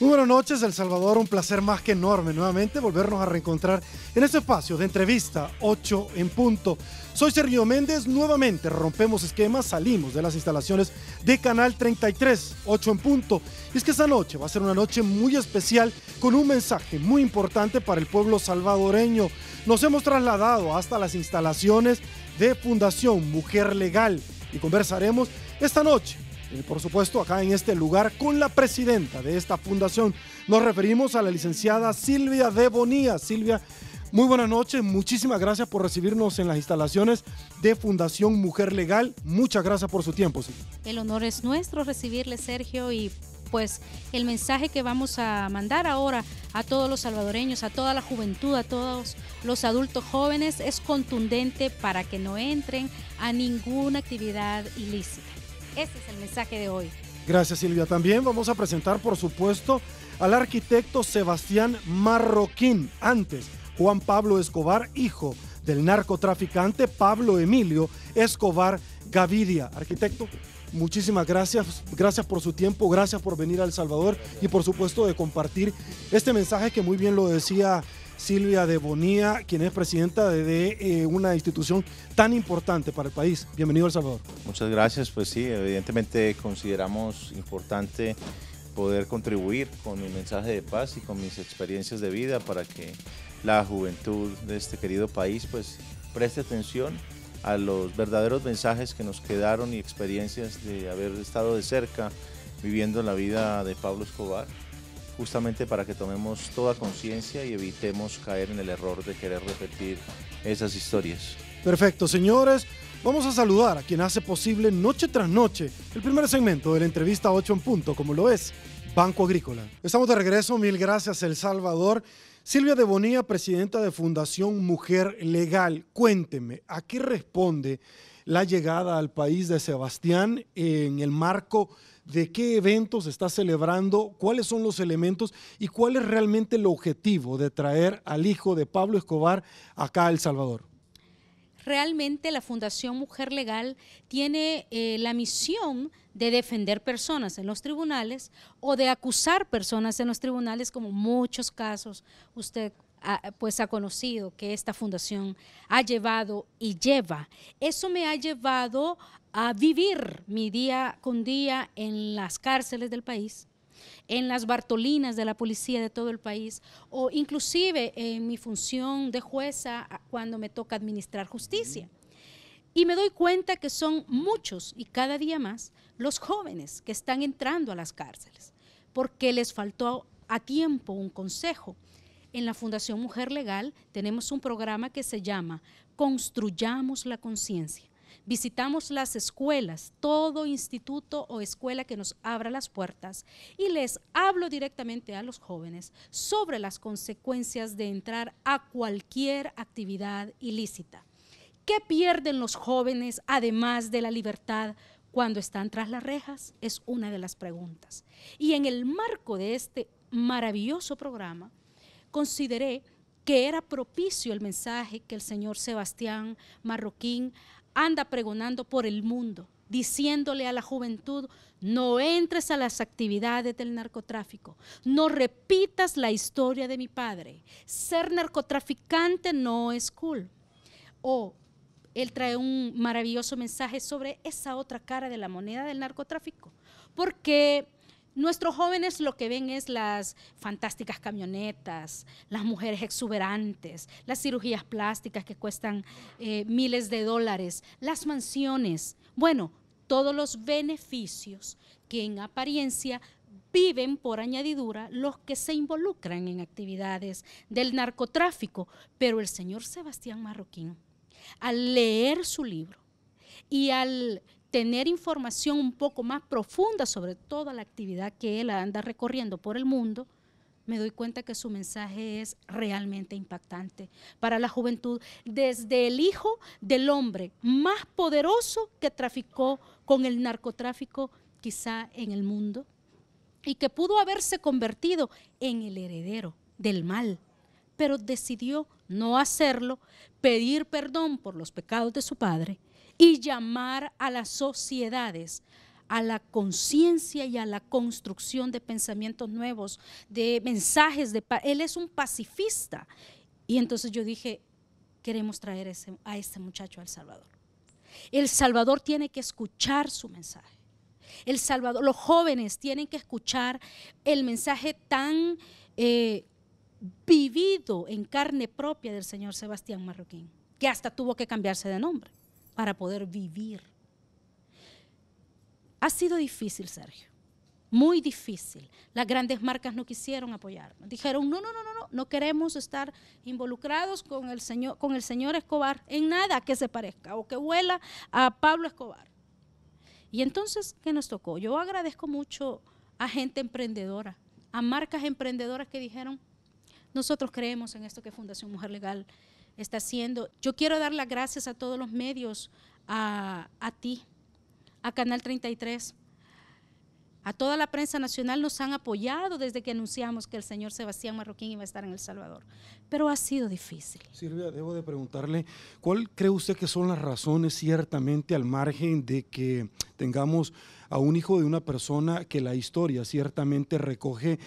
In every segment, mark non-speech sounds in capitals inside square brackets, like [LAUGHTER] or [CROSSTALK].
Muy buenas noches, El Salvador. Un placer más que enorme nuevamente volvernos a reencontrar en este espacio de entrevista 8 en punto. Soy Sergio Méndez. Nuevamente rompemos esquemas, salimos de las instalaciones de Canal 33, 8 en punto. Y es que esta noche va a ser una noche muy especial con un mensaje muy importante para el pueblo salvadoreño. Nos hemos trasladado hasta las instalaciones de Fundación Mujer Legal y conversaremos esta noche por supuesto, acá en este lugar, con la presidenta de esta fundación. Nos referimos a la licenciada Silvia de Bonía. Silvia, muy buenas noches, muchísimas gracias por recibirnos en las instalaciones de Fundación Mujer Legal. Muchas gracias por su tiempo. Silvia. El honor es nuestro recibirle, Sergio, y pues el mensaje que vamos a mandar ahora a todos los salvadoreños, a toda la juventud, a todos los adultos jóvenes es contundente para que no entren a ninguna actividad ilícita. Ese es el mensaje de hoy. Gracias Silvia. También vamos a presentar, por supuesto, al arquitecto Sebastián Marroquín, antes Juan Pablo Escobar, hijo del narcotraficante Pablo Emilio Escobar Gavidia. Arquitecto, muchísimas gracias, gracias por su tiempo, gracias por venir a El Salvador y por supuesto de compartir este mensaje que muy bien lo decía Silvia de Bonía, quien es presidenta de, eh, una institución tan importante para el país. Bienvenido al El Salvador. Muchas gracias, pues sí, evidentemente consideramos importante poder contribuir con mi mensaje de paz y con mis experiencias de vida para que la juventud de este querido país pues preste atención a los verdaderos mensajes que nos quedaron y experiencias de haber estado de cerca viviendo la vida de Pablo Escobar justamente para que tomemos toda conciencia y evitemos caer en el error de querer repetir esas historias. Perfecto, señores. Vamos a saludar a quien hace posible noche tras noche el primer segmento de la entrevista 8 en punto, como lo es Banco Agrícola. Estamos de regreso, mil gracias El Salvador. Silvia de Bonilla, presidenta de Fundación Mujer Legal, cuénteme, ¿a qué responde la llegada al país de Sebastián en el marco de qué eventos está celebrando, cuáles son los elementos y cuál es realmente el objetivo de traer al hijo de Pablo Escobar acá a El Salvador. Realmente la Fundación Mujer Legal tiene eh, la misión de defender personas en los tribunales o de acusar personas en los tribunales, como muchos casos usted pues ha conocido que esta fundación ha llevado y lleva. Eso me ha llevado a vivir mi día con día en las cárceles del país, en las Bartolinas de la policía de todo el país o inclusive en mi función de jueza cuando me toca administrar justicia. Y me doy cuenta que son muchos y cada día más los jóvenes que están entrando a las cárceles porque les faltó a tiempo un consejo. En la Fundación Mujer Legal tenemos un programa que se llama Construyamos la Conciencia Visitamos las escuelas, todo instituto o escuela que nos abra las puertas y les hablo directamente a los jóvenes sobre las consecuencias de entrar a cualquier actividad ilícita. ¿Qué pierden los jóvenes además de la libertad cuando están tras las rejas? Es una de las preguntas. Y en el marco de este maravilloso programa, consideré que era propicio el mensaje que el señor Sebastián Marroquín anda pregonando por el mundo, diciéndole a la juventud, no entres a las actividades del narcotráfico, no repitas la historia de mi padre, ser narcotraficante no es cool. O él trae un maravilloso mensaje sobre esa otra cara de la moneda del narcotráfico, porque Nuestros jóvenes lo que ven es las fantásticas camionetas, las mujeres exuberantes, las cirugías plásticas que cuestan eh, miles de dólares, las mansiones, bueno, todos los beneficios que en apariencia viven por añadidura los que se involucran en actividades del narcotráfico. Pero el señor Sebastián Marroquín, al leer su libro y al tener información un poco más profunda sobre toda la actividad que él anda recorriendo por el mundo, me doy cuenta que su mensaje es realmente impactante para la juventud, desde el hijo del hombre más poderoso que traficó con el narcotráfico quizá en el mundo y que pudo haberse convertido en el heredero del mal, pero decidió no hacerlo, pedir perdón por los pecados de su padre y llamar a las sociedades a la conciencia y a la construcción de pensamientos nuevos, de mensajes de Él es un pacifista. Y entonces yo dije, queremos traer a este muchacho al Salvador. El Salvador tiene que escuchar su mensaje. El Salvador, los jóvenes tienen que escuchar el mensaje tan eh, vivido en carne propia del señor Sebastián Marroquín, que hasta tuvo que cambiarse de nombre para poder vivir. Ha sido difícil, Sergio, muy difícil. Las grandes marcas no quisieron apoyarnos. Dijeron, no, no, no, no, no, no queremos estar involucrados con el, señor, con el señor Escobar en nada que se parezca o que huela a Pablo Escobar. Y entonces, ¿qué nos tocó? Yo agradezco mucho a gente emprendedora, a marcas emprendedoras que dijeron, nosotros creemos en esto que Fundación Mujer Legal está haciendo. Yo quiero dar las gracias a todos los medios, a, a ti, a Canal 33, a toda la prensa nacional nos han apoyado desde que anunciamos que el señor Sebastián Marroquín iba a estar en El Salvador. Pero ha sido difícil. Silvia, debo de preguntarle, ¿cuál cree usted que son las razones ciertamente al margen de que tengamos a un hijo de una persona que la historia ciertamente recoge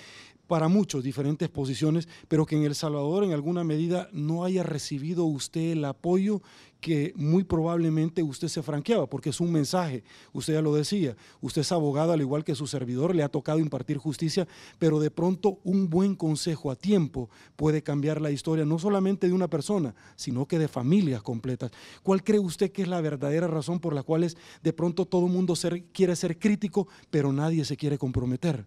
para muchos diferentes posiciones, pero que en El Salvador en alguna medida no haya recibido usted el apoyo que muy probablemente usted se franqueaba, porque es un mensaje, usted ya lo decía, usted es abogado al igual que su servidor, le ha tocado impartir justicia, pero de pronto un buen consejo a tiempo puede cambiar la historia, no solamente de una persona, sino que de familias completas. ¿Cuál cree usted que es la verdadera razón por la cual es de pronto todo el mundo quiere ser crítico, pero nadie se quiere comprometer?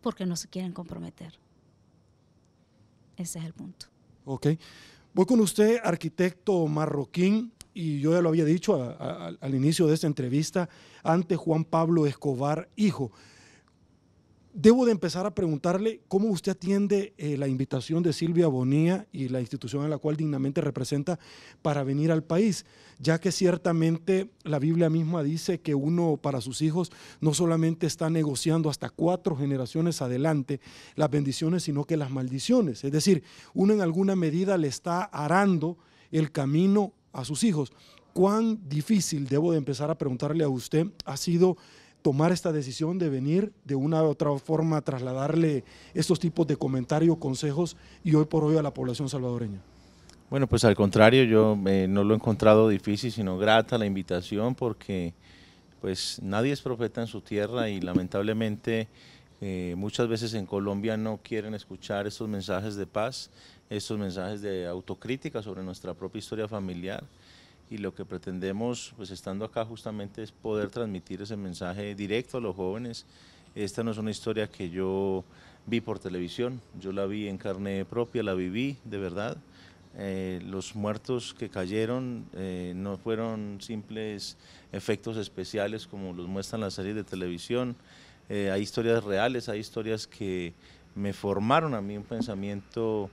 porque no se quieren comprometer. Ese es el punto. Ok. Voy con usted, arquitecto marroquín, y yo ya lo había dicho al inicio de esta entrevista, ante Juan Pablo Escobar, hijo debo de empezar a preguntarle cómo usted atiende eh, la invitación de Silvia Bonía y la institución a la cual dignamente representa para venir al país, ya que ciertamente la Biblia misma dice que uno para sus hijos no solamente está negociando hasta cuatro generaciones adelante las bendiciones, sino que las maldiciones. Es decir, uno en alguna medida le está arando el camino a sus hijos. ¿Cuán difícil, debo de empezar a preguntarle a usted, ha sido tomar esta decisión de venir de una u otra forma, a trasladarle estos tipos de comentarios, consejos y hoy por hoy a la población salvadoreña? Bueno, pues al contrario, yo eh, no lo he encontrado difícil, sino grata la invitación porque pues nadie es profeta en su tierra y lamentablemente eh, muchas veces en Colombia no quieren escuchar estos mensajes de paz, estos mensajes de autocrítica sobre nuestra propia historia familiar y lo que pretendemos, pues estando acá justamente, es poder transmitir ese mensaje directo a los jóvenes. Esta no es una historia que yo vi por televisión, yo la vi en carne propia, la viví de verdad. Eh, los muertos que cayeron eh, no fueron simples efectos especiales como los muestran las series de televisión. Eh, hay historias reales, hay historias que me formaron a mí un pensamiento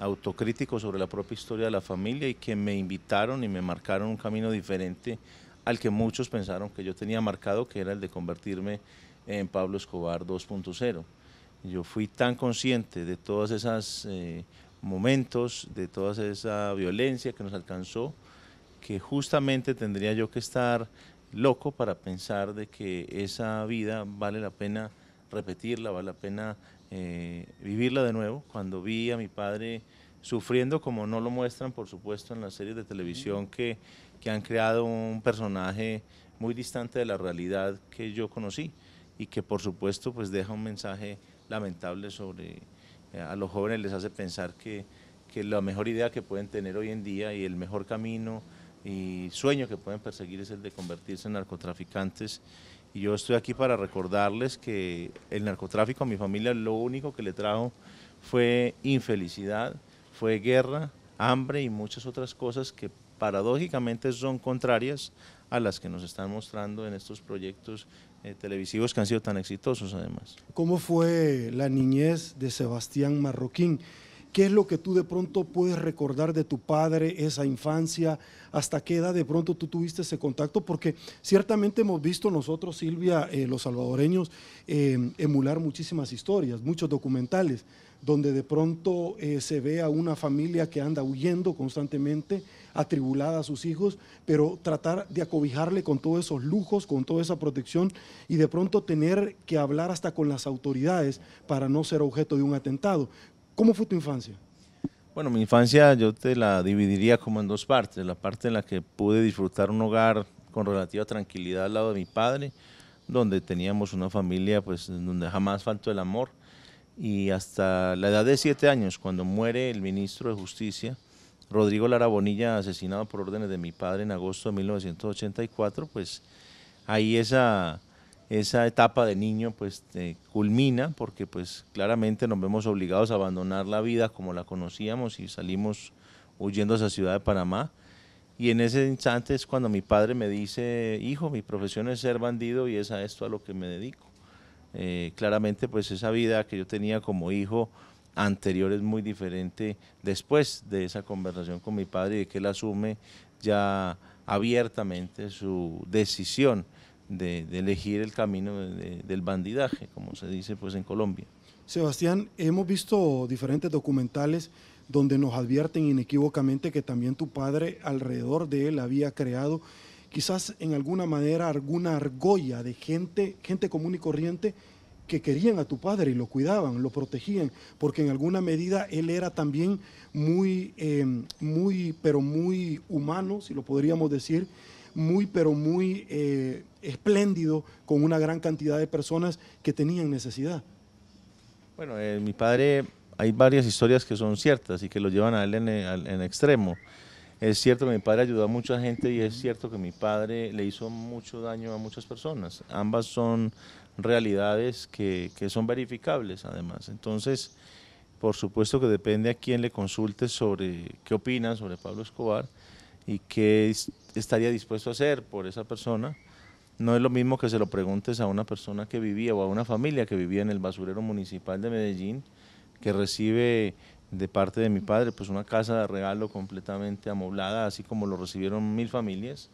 autocrítico sobre la propia historia de la familia y que me invitaron y me marcaron un camino diferente al que muchos pensaron que yo tenía marcado, que era el de convertirme en Pablo Escobar 2.0. Yo fui tan consciente de todos esos eh, momentos, de toda esa violencia que nos alcanzó, que justamente tendría yo que estar loco para pensar de que esa vida vale la pena repetirla, vale la pena eh, vivirla de nuevo, cuando vi a mi padre sufriendo como no lo muestran, por supuesto, en las series de televisión que, que han creado un personaje muy distante de la realidad que yo conocí y que por supuesto pues deja un mensaje lamentable sobre eh, a los jóvenes les hace pensar que, que, la mejor idea que pueden tener hoy en día y el mejor camino y sueño que pueden perseguir es el de convertirse en narcotraficantes y yo estoy aquí para recordarles que el narcotráfico a mi familia lo único que le trajo fue infelicidad, fue guerra, hambre y muchas otras cosas que paradójicamente son contrarias a las que nos están mostrando en estos proyectos eh, televisivos que han sido tan exitosos además. ¿Cómo fue la niñez de Sebastián Marroquín? ¿Qué es lo que tú de pronto puedes recordar de tu padre, esa infancia? ¿Hasta qué edad de pronto tú tuviste ese contacto? Porque ciertamente hemos visto nosotros, Silvia, eh, los salvadoreños, em, emular muchísimas historias, muchos documentales, donde de pronto eh, se ve a una familia que anda huyendo constantemente, atribulada a sus hijos, pero tratar de acobijarle con todos esos lujos, con toda esa protección y de pronto tener que hablar hasta con las autoridades para no ser objeto de un atentado. ¿Cómo fue tu infancia? Bueno, mi infancia yo te la dividiría como en dos partes. La parte en la que pude disfrutar un hogar con relativa tranquilidad al lado de mi padre, donde teníamos una familia pues donde jamás faltó el amor. Y hasta la edad de siete años, cuando muere el ministro de Justicia, Rodrigo Lara Bonilla, asesinado por órdenes de mi padre en agosto de 1984, pues ahí esa esa etapa de niño pues culmina porque pues claramente nos vemos obligados a abandonar la vida como la conocíamos y salimos huyendo a esa ciudad de Panamá. Y en ese instante es cuando mi padre me dice, hijo, mi profesión es ser bandido y es a esto a lo que me dedico. Eh, claramente pues esa vida que yo tenía como hijo anterior es muy diferente después de esa conversación con mi padre y de que él asume ya abiertamente su decisión de, elegir el camino del bandidaje, como se dice pues en Colombia. Sebastián, hemos visto diferentes documentales donde nos advierten inequívocamente que también tu padre alrededor de él había creado quizás en alguna manera alguna argolla de gente, gente común y corriente que querían a tu padre y lo cuidaban, lo protegían, porque en alguna medida él era también muy, eh, muy, pero muy humano, si lo podríamos decir, muy, pero muy eh, espléndido con una gran cantidad de personas que tenían necesidad. Bueno, eh, mi padre, hay varias historias que son ciertas y que lo llevan a él eh, en, extremo. Es cierto que mi padre ayudó a mucha gente y es cierto que mi padre le hizo mucho daño a muchas personas. Ambas son realidades que, que son verificables además. Entonces, por supuesto que depende a quién le consulte sobre qué opina sobre Pablo Escobar, y qué estaría dispuesto a hacer por esa persona, no es lo mismo que se lo preguntes a una persona que vivía o a una familia que vivía en el basurero municipal de Medellín, que recibe de parte de mi padre pues una casa de regalo completamente amoblada, así como lo recibieron mil familias,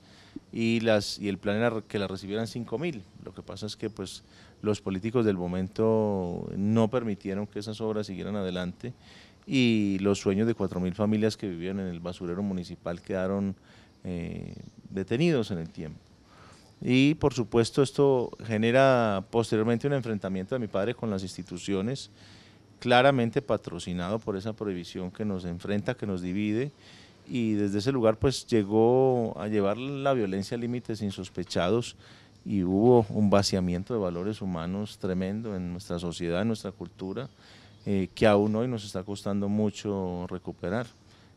y, las, y el plan era que la recibieran cinco mil. Lo que pasa es que pues los políticos del momento no permitieron que esas obras siguieran adelante y los sueños de 4.000 familias que vivían en el basurero municipal quedaron eh, detenidos en el tiempo. Y por supuesto esto genera posteriormente un enfrentamiento de mi padre con las instituciones, claramente patrocinado por esa prohibición que nos enfrenta, que nos divide, y desde ese lugar pues llegó a llevar la violencia a límites insospechados y hubo un vaciamiento de valores humanos tremendo en nuestra sociedad, en nuestra cultura, eh, que aún hoy nos está costando mucho recuperar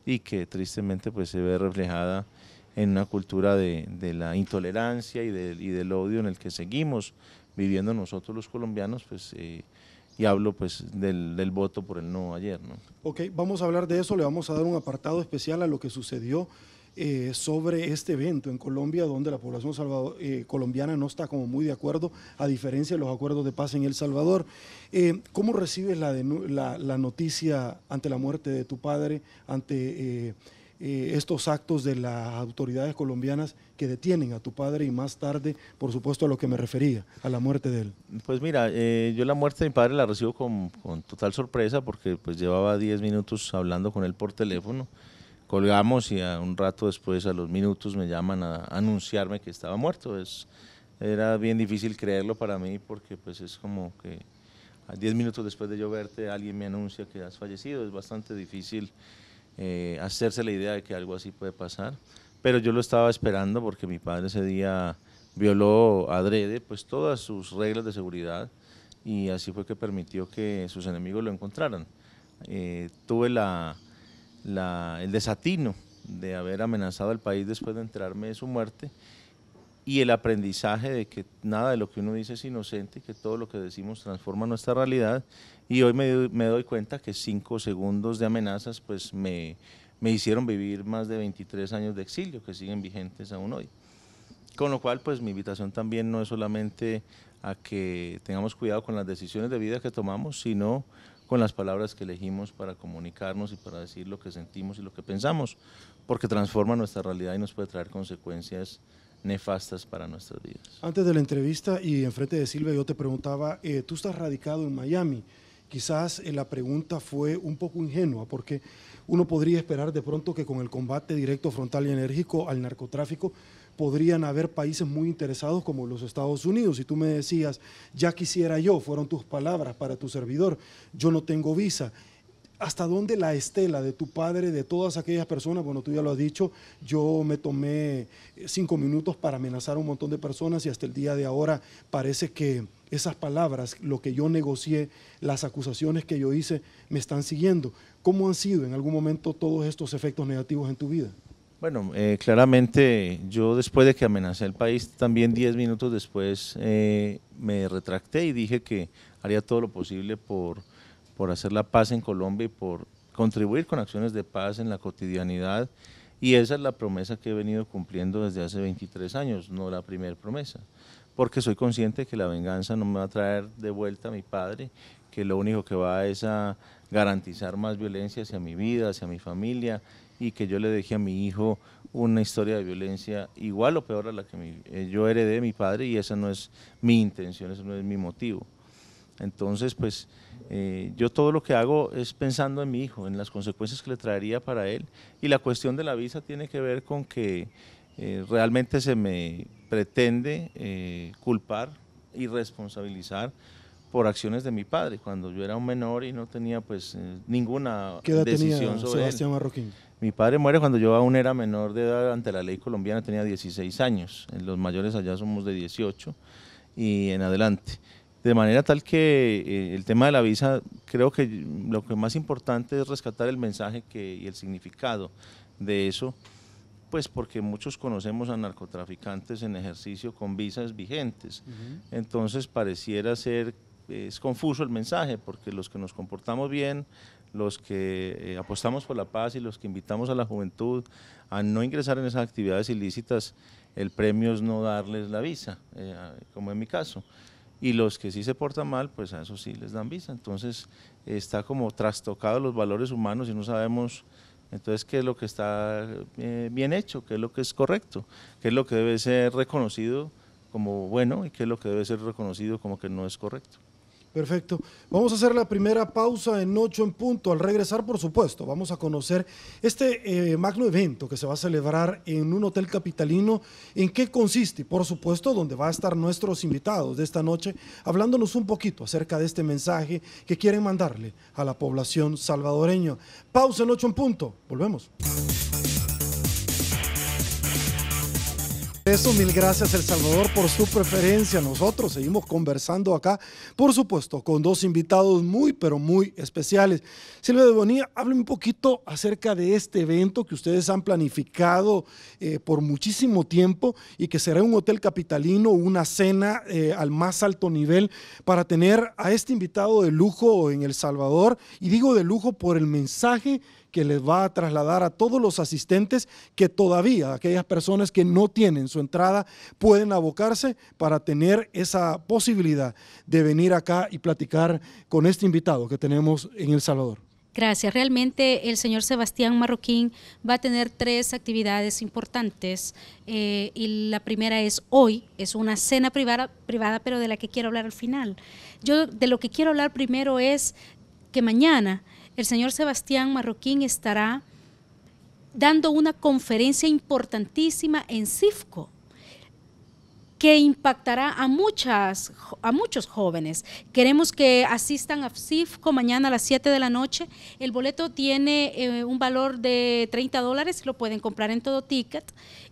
y que tristemente pues, se ve reflejada en una cultura de, de la intolerancia y, y, del odio en el que seguimos viviendo nosotros los colombianos, pues, eh, y hablo pues del, del, voto por el no ayer. ¿no? Ok, vamos a hablar de eso, le vamos a dar un apartado especial a lo que sucedió eh, sobre este evento en Colombia, donde la población eh, colombiana no está como muy de acuerdo, a diferencia de los acuerdos de paz en El Salvador. Eh, ¿Cómo recibes la, noticia ante la muerte de tu padre, ante estos actos de las autoridades colombianas que detienen a tu padre y más tarde, por supuesto, a lo que me refería, a la muerte de él? Pues mira, yo la muerte de mi padre la recibo con, con total sorpresa porque pues llevaba 10 minutos hablando con él por teléfono colgamos y a un rato después, a los minutos, me llaman a anunciarme que estaba muerto. Es, era bien difícil creerlo para mí porque pues es como que a 10 minutos después de yo verte alguien me anuncia que has fallecido. Es bastante difícil eh, hacerse la idea de que algo así puede pasar. Pero yo lo estaba esperando porque mi padre ese día violó adrede pues todas sus reglas de seguridad y así fue que permitió que sus enemigos lo encontraran. Eh, tuve la el desatino de haber amenazado al país después de enterarme de su muerte y el aprendizaje de que nada de lo que uno dice es inocente, que todo lo que decimos transforma nuestra realidad. Y hoy me, doy cuenta que cinco segundos de amenazas pues me, hicieron vivir más de 23 años de exilio que siguen vigentes aún hoy. Con lo cual pues mi invitación también no es solamente a que tengamos cuidado con las decisiones de vida que tomamos, sino con las palabras que elegimos para comunicarnos y para decir lo que sentimos y lo que pensamos, porque transforma nuestra realidad y nos puede traer consecuencias nefastas para nuestras vidas. Antes de la entrevista y enfrente de Silvia yo te preguntaba, eh, tú estás radicado en Miami, quizás eh, la pregunta fue un poco ingenua, porque uno podría esperar de pronto que con el combate directo, frontal y enérgico al narcotráfico podrían haber países muy interesados como los Estados Unidos. Y tú me decías, ya quisiera yo, fueron tus palabras para tu servidor, yo no tengo visa. ¿Hasta dónde la estela de tu padre, de todas aquellas personas? Bueno, tú ya lo has dicho, yo me tomé cinco minutos para amenazar a un montón de personas y hasta el día de ahora parece que esas palabras, lo que yo negocié, las acusaciones que yo hice, me están siguiendo. ¿Cómo han sido en algún momento todos estos efectos negativos en tu vida? Bueno, eh, claramente yo después de que amenacé al país, también diez minutos después eh, me retracté y dije que haría todo lo posible por, por hacer la paz en Colombia y por contribuir con acciones de paz en la cotidianidad. Y esa es la promesa que he venido cumpliendo desde hace 23 años, no la primera promesa, porque soy consciente que la venganza no me va a traer de vuelta a mi padre, que lo único que va es a garantizar más violencia hacia mi vida, hacia mi familia y que yo le dejé a mi hijo una historia de violencia igual o peor a la que eh, yo heredé de mi padre y esa no es mi intención, ese no es mi motivo. Entonces, pues eh, yo todo lo que hago es pensando en mi hijo, en las consecuencias que le traería para él. Y la cuestión de la visa tiene que ver con que eh, realmente se me pretende culpar y responsabilizar por acciones de mi padre, cuando yo era un menor y no tenía pues ninguna ¿Qué edad decisión sobre Sebastián él. Marroquín? Mi padre muere cuando yo aún era menor de edad ante la ley colombiana, tenía 16 años. Los mayores allá somos de 18 y en adelante. De manera tal que eh, el tema de la visa, creo que lo que más importante es rescatar el mensaje y el significado de eso, pues porque muchos conocemos a narcotraficantes en ejercicio con visas vigentes. Entonces pareciera ser, es confuso el mensaje, porque los que nos comportamos bien los que eh, apostamos por la paz y los que invitamos a la juventud a no ingresar en esas actividades ilícitas, el premio es no darles la visa, eh, como en mi caso. Y los que sí se portan mal, pues a eso sí les dan visa. Entonces está como trastocado los valores humanos y no sabemos entonces qué es lo que está eh, bien hecho, qué es lo que es correcto, qué es lo que debe ser reconocido como bueno y qué es lo que debe ser reconocido como que no es correcto. Perfecto. Vamos a hacer la primera pausa en ocho en punto. Al regresar, por supuesto, vamos a conocer este eh, magno evento que se va a celebrar en un hotel capitalino. ¿En qué consiste? Por supuesto, donde va a estar nuestros invitados de esta noche, hablándonos un poquito acerca de este mensaje que quieren mandarle a la población salvadoreña. Pausa en ocho en punto. Volvemos. Eso, mil gracias El Salvador por su preferencia. Nosotros seguimos conversando acá, por supuesto, con dos invitados muy, pero muy especiales. Silvia de Bonilla, hábleme un poquito acerca de este evento que ustedes han planificado eh, por muchísimo tiempo y que será un hotel capitalino, una cena eh, al más alto nivel para tener a este invitado de lujo en El Salvador. Y digo de lujo por el mensaje que les va a trasladar a todos los asistentes que todavía aquellas personas que no tienen su entrada pueden abocarse para tener esa posibilidad de venir acá y platicar con este invitado que tenemos en El Salvador. Gracias. Realmente el señor Sebastián Marroquín va a tener tres actividades importantes eh, y la primera es hoy, es una cena privada, privada, pero de la que quiero hablar al final. Yo de lo que quiero hablar primero es que mañana el señor Sebastián Marroquín estará dando una conferencia importantísima en CIFCO que impactará a, muchas, a muchos jóvenes. Queremos que asistan a CIFCO mañana a las 7 de la noche. El boleto tiene eh, un valor de 30 dólares, lo pueden comprar en todo ticket.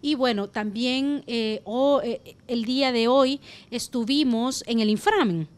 Y bueno, también eh, eh, el día de hoy estuvimos en el Inframen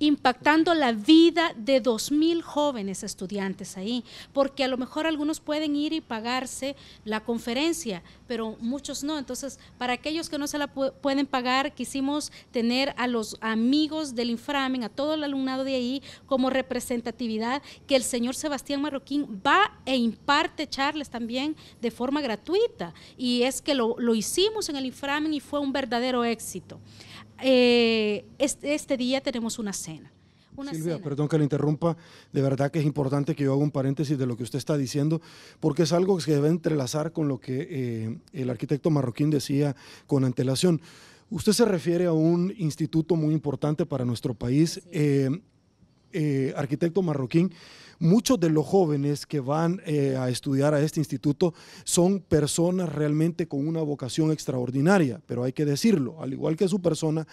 impactando la vida de 2.000 jóvenes estudiantes ahí, porque a lo mejor algunos pueden ir y pagarse la conferencia, pero muchos no. Entonces, para aquellos que no se la pueden pagar, quisimos tener a los amigos del Inframen, a todo el alumnado de ahí, como representatividad, que el señor Sebastián Marroquín va e imparte charles también de forma gratuita. Y es que lo, lo hicimos en el Inframen y fue un verdadero éxito. Eh, este, día tenemos una cena. Silvia, perdón que le interrumpa, de verdad que es importante que yo haga un paréntesis de lo que usted está diciendo, porque es algo que se debe entrelazar con lo que eh, el arquitecto marroquín decía con antelación. Usted se refiere a un instituto muy importante para nuestro país, eh, arquitecto marroquín, Muchos de los jóvenes que van eh, a estudiar a este instituto son personas realmente con una vocación extraordinaria, pero hay que decirlo, al igual que su persona,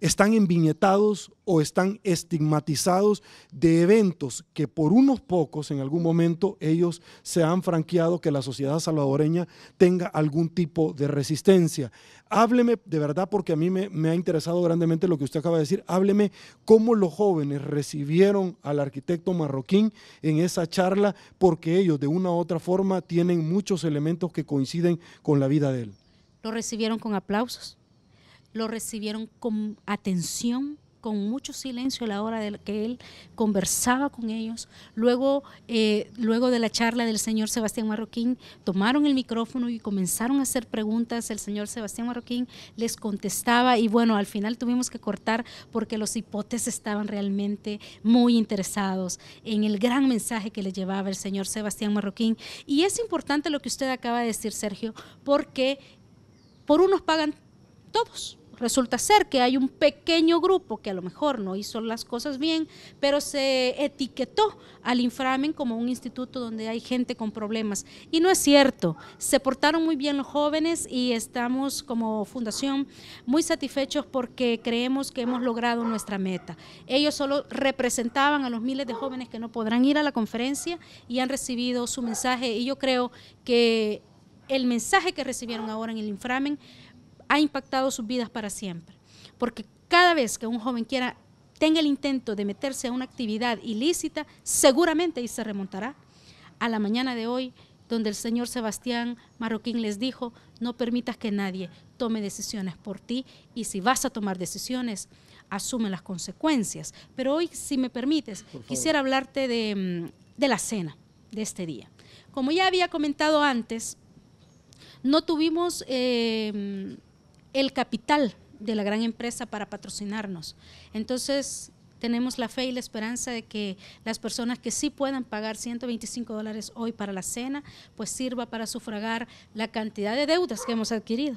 están enviñetados o están estigmatizados de eventos que por unos pocos en algún momento ellos se han franqueado que la sociedad salvadoreña tenga algún tipo de resistencia. Hábleme, de verdad, porque a mí me, ha interesado grandemente lo que usted acaba de decir, hábleme cómo los jóvenes recibieron al arquitecto marroquín en esa charla, porque ellos de una u otra forma tienen muchos elementos que coinciden con la vida de él. Lo recibieron con aplausos lo recibieron con atención, con mucho silencio a la hora de que él conversaba con ellos. Luego, eh, luego de la charla del señor Sebastián Marroquín, tomaron el micrófono y comenzaron a hacer preguntas. El señor Sebastián Marroquín les contestaba y bueno, al final tuvimos que cortar porque los hipotes estaban realmente muy interesados en el gran mensaje que le llevaba el señor Sebastián Marroquín. Y es importante lo que usted acaba de decir, Sergio, porque por unos pagan todos resulta ser que hay un pequeño grupo que a lo mejor no hizo las cosas bien, pero se etiquetó al inframen como un instituto donde hay gente con problemas. Y no es cierto, se portaron muy bien los jóvenes y estamos como fundación muy satisfechos porque creemos que hemos logrado nuestra meta. Ellos solo representaban a los miles de jóvenes que no podrán ir a la conferencia y han recibido su mensaje y yo creo que el mensaje que recibieron ahora en el inframen ha impactado sus vidas para siempre. Porque cada vez que un joven quiera, tenga el intento de meterse a una actividad ilícita, seguramente y se remontará a la mañana de hoy, donde el señor Sebastián Marroquín les dijo, no permitas que nadie tome decisiones por ti y si vas a tomar decisiones, asume las consecuencias. Pero hoy, si me permites, quisiera hablarte mm, de, la cena de este día. Como ya había comentado antes, no tuvimos eh, el capital de la gran empresa para patrocinarnos. Entonces, tenemos la fe y la esperanza de que las personas que sí puedan pagar 125 dólares hoy para la cena, pues sirva para sufragar la cantidad de deudas que hemos adquirido.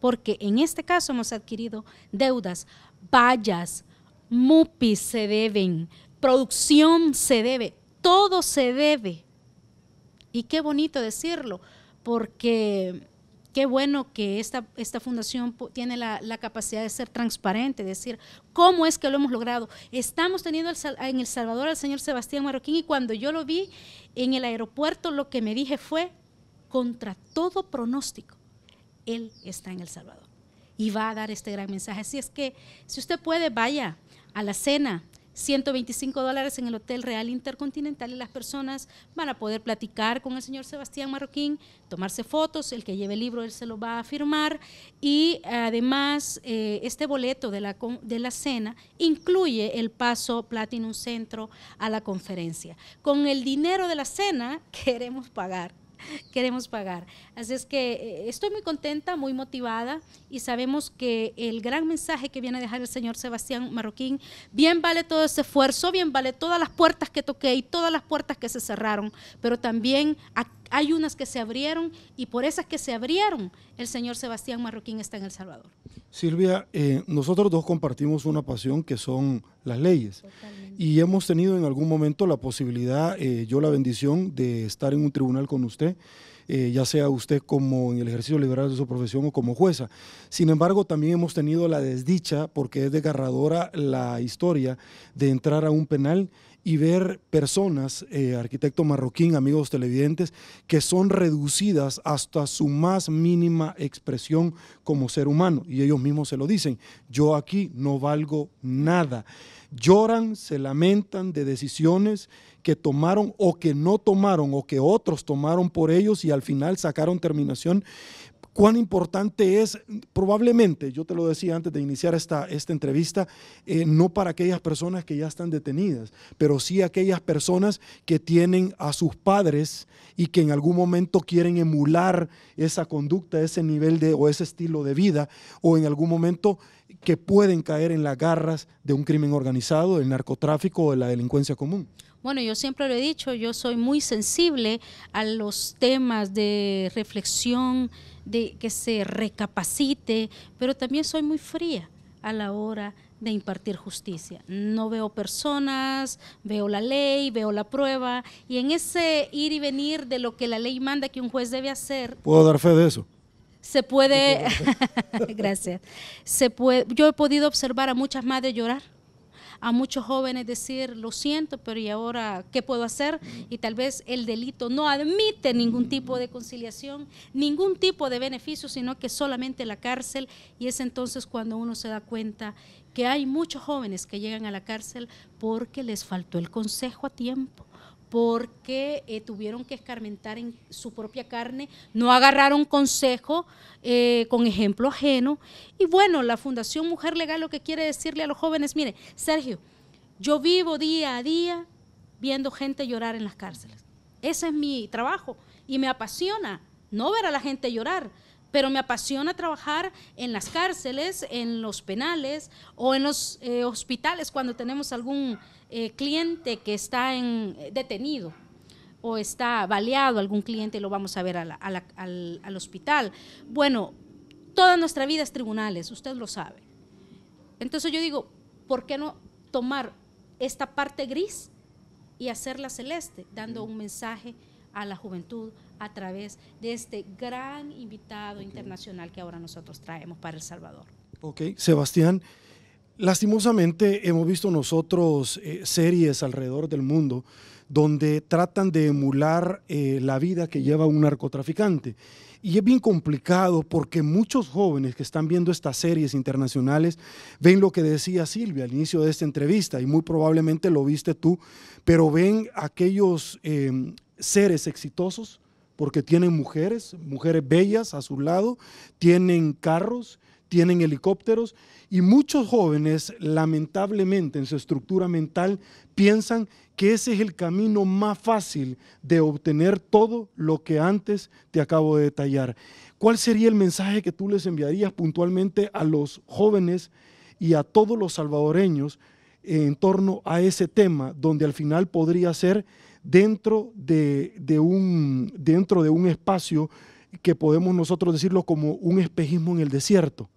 Porque en este caso hemos adquirido deudas, vallas, MUPIs se deben, producción se debe, todo se debe. Y qué bonito decirlo, porque qué bueno que esta, esta fundación tiene la, la, capacidad de ser transparente, decir cómo es que lo hemos logrado. Estamos teniendo en El Salvador al señor Sebastián Marroquín y cuando yo lo vi en el aeropuerto lo que me dije fue, contra todo pronóstico, él está en El Salvador y va a dar este gran mensaje. Así es que si usted puede, vaya a la cena 125 dólares en el Hotel Real Intercontinental y las personas van a poder platicar con el señor Sebastián Marroquín, tomarse fotos, el que lleve el libro él se lo va a firmar y además eh, este boleto de la, de la cena incluye el paso Platinum Centro a la conferencia. Con el dinero de la cena [LAUGHS] queremos pagar [LAUGHS] queremos pagar. Así es que eh, estoy muy contenta, muy motivada y sabemos que el gran mensaje que viene a dejar el señor Sebastián Marroquín, bien vale todo ese esfuerzo, bien vale todas las puertas que toqué y todas las puertas que se cerraron, pero también hay unas que se abrieron y por esas que se abrieron, el señor Sebastián Marroquín está en El Salvador. Silvia, eh, nosotros dos compartimos una pasión que son las leyes. Totalmente y hemos tenido en algún momento la posibilidad, eh, yo la bendición de estar en un tribunal con usted. Eh, ya sea usted como en el ejercicio liberal de su profesión o como jueza. Sin embargo, también hemos tenido la desdicha, porque es desgarradora la historia, de entrar a un penal y ver personas, eh, arquitecto marroquín, amigos televidentes, que son reducidas hasta su más mínima expresión como ser humano. Y ellos mismos se lo dicen, yo aquí no valgo nada lloran, se lamentan de decisiones que tomaron o que no tomaron o que otros tomaron por ellos y al final sacaron terminación. Cuán importante es, probablemente, yo te lo decía antes de iniciar esta, esta entrevista, eh, no para aquellas personas que ya están detenidas, pero sí aquellas personas que tienen a sus padres y que en algún momento quieren emular esa conducta, ese nivel de o ese estilo de vida, o en algún momento que pueden caer en las garras de un crimen organizado, del narcotráfico o de la delincuencia común. Bueno, yo siempre lo he dicho, yo soy muy sensible a los temas de reflexión, de que se recapacite, pero también soy muy fría a la hora de impartir justicia. No veo personas, veo la ley, veo la prueba, y en ese ir y venir de lo que la ley manda que un juez debe hacer. Puedo dar fe de eso se puede, [LAUGHS] gracias, se puede, yo he podido observar a muchas madres llorar, a muchos jóvenes decir, lo siento, pero ¿y ahora qué puedo hacer? Y tal vez el delito no admite ningún tipo de conciliación, ningún tipo de beneficio, sino que solamente la cárcel. Y es entonces cuando uno se da cuenta que hay muchos jóvenes que llegan a la cárcel porque les faltó el consejo a tiempo porque eh, tuvieron que escarmentar en su propia carne, no agarraron consejo eh, con ejemplo ajeno. Y bueno, la Fundación Mujer Legal lo que quiere decirle a los jóvenes, mire, Sergio, yo vivo día a día viendo gente llorar en las cárceles. Ese es mi trabajo y me apasiona no ver a la gente llorar, pero me apasiona trabajar en las cárceles, en los penales o en los eh, hospitales cuando tenemos algún eh, cliente que está en, eh, detenido o está baleado, algún cliente lo vamos a ver al, al hospital. Bueno, toda nuestra vida es tribunales, usted lo sabe. Entonces yo digo, ¿por qué no tomar esta parte gris y hacerla celeste, dando un mensaje a la juventud, a través de este gran invitado internacional que ahora nosotros traemos para El Salvador. Ok, Sebastián, lastimosamente hemos visto nosotros eh, series alrededor del mundo donde tratan de emular eh, la vida que lleva un narcotraficante. Y es bien complicado porque muchos jóvenes que están viendo estas series internacionales ven lo que decía Silvia al inicio de esta entrevista, y muy probablemente lo viste tú, pero ven aquellos em, seres exitosos porque tienen mujeres, mujeres bellas a su lado, tienen carros, tienen helicópteros y muchos jóvenes lamentablemente en su estructura mental piensan que ese es el camino más fácil de obtener todo lo que antes te acabo de detallar. ¿Cuál sería el mensaje que tú les enviarías puntualmente a los jóvenes y a todos los salvadoreños en torno a ese tema, donde al final podría ser dentro de, un, dentro de un espacio que podemos nosotros decirlo como un espejismo en el desierto.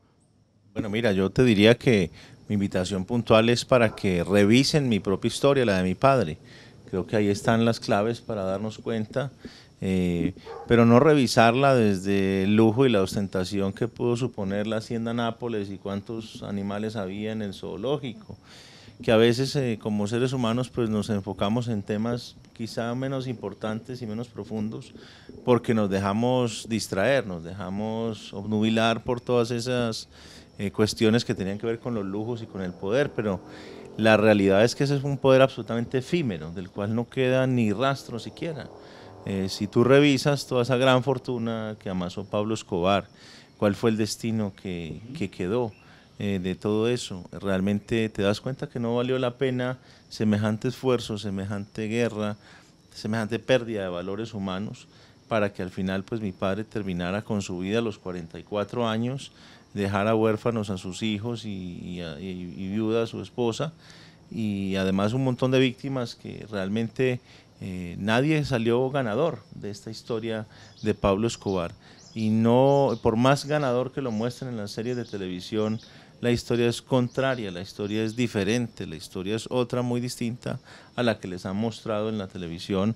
Bueno, mira, yo te diría que mi invitación puntual es para que revisen mi propia historia, la de mi padre. Creo que ahí están las claves para darnos cuenta, eh, pero no revisarla desde el lujo y la ostentación que pudo suponer la hacienda Nápoles y cuántos animales había en el zoológico que a veces eh, como seres humanos pues nos enfocamos en temas quizá menos importantes y menos profundos porque nos dejamos distraernos, nos dejamos obnubilar por todas esas eh, cuestiones que tenían que ver con los lujos y con el poder, pero la realidad es que ese es un poder absolutamente efímero, del cual no queda ni rastro siquiera. Eh, si tú revisas toda esa gran fortuna que amasó Pablo Escobar, cuál fue el destino que, que quedó, eh, de todo eso. Realmente te das cuenta que no valió la pena semejante esfuerzo, semejante guerra, semejante pérdida de valores humanos para que al final pues mi padre terminara con su vida a los 44 años, dejara huérfanos a sus hijos y, viuda a su esposa y además un montón de víctimas que realmente eh, nadie salió ganador de esta historia de Pablo Escobar y no por más ganador que lo muestren en las series de televisión la historia es contraria, la historia es diferente, la historia es otra muy distinta a la que les han mostrado en la televisión,